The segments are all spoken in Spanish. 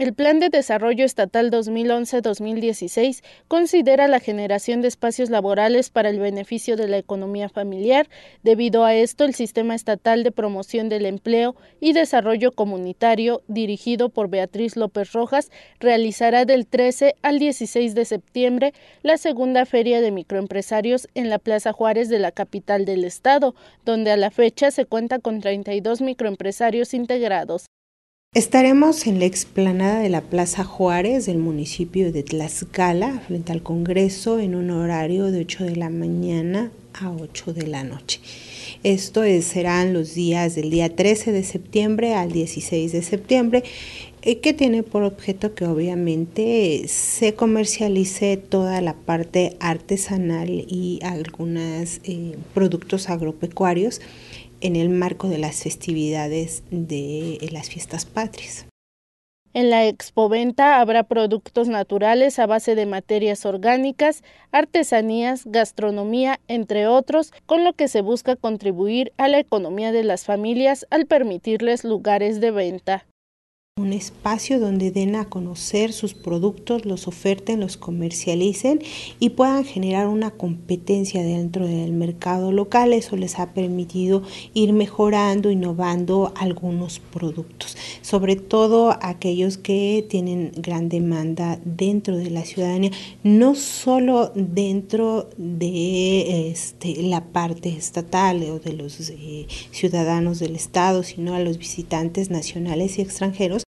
El Plan de Desarrollo Estatal 2011-2016 considera la generación de espacios laborales para el beneficio de la economía familiar. Debido a esto, el Sistema Estatal de Promoción del Empleo y Desarrollo Comunitario, dirigido por Beatriz López Rojas, realizará del 13 al 16 de septiembre la segunda feria de microempresarios en la Plaza Juárez de la capital del estado, donde a la fecha se cuenta con 32 microempresarios integrados. Estaremos en la explanada de la Plaza Juárez del municipio de Tlaxcala, frente al Congreso, en un horario de 8 de la mañana a 8 de la noche. Esto serán los días del día 13 de septiembre al 16 de septiembre que tiene por objeto que obviamente se comercialice toda la parte artesanal y algunos eh, productos agropecuarios en el marco de las festividades de eh, las fiestas patrias. En la expoventa habrá productos naturales a base de materias orgánicas, artesanías, gastronomía, entre otros, con lo que se busca contribuir a la economía de las familias al permitirles lugares de venta un espacio donde den a conocer sus productos, los oferten, los comercialicen y puedan generar una competencia dentro del mercado local. Eso les ha permitido ir mejorando, innovando algunos productos sobre todo aquellos que tienen gran demanda dentro de la ciudadanía, no solo dentro de este, la parte estatal o de los eh, ciudadanos del Estado, sino a los visitantes nacionales y extranjeros.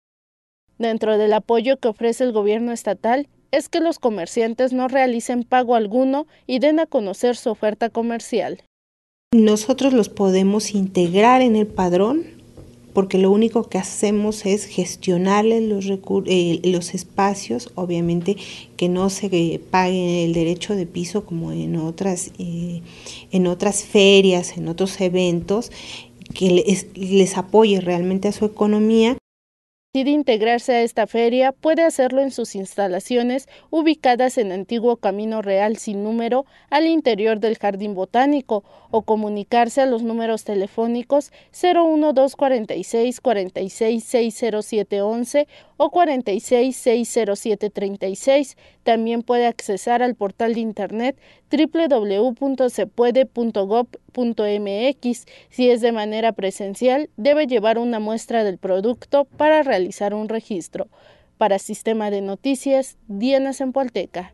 Dentro del apoyo que ofrece el gobierno estatal es que los comerciantes no realicen pago alguno y den a conocer su oferta comercial. Nosotros los podemos integrar en el padrón porque lo único que hacemos es gestionarles los, eh, los espacios, obviamente que no se eh, pague el derecho de piso como en otras, eh, en otras ferias, en otros eventos, que les, les apoye realmente a su economía si decide integrarse a esta feria, puede hacerlo en sus instalaciones ubicadas en antiguo Camino Real sin número al interior del Jardín Botánico o comunicarse a los números telefónicos 01246 46 o 4660736. También puede accesar al portal de internet www.sepuede.gov mx Si es de manera presencial, debe llevar una muestra del producto para realizar un registro. Para Sistema de Noticias, en Sempolteca.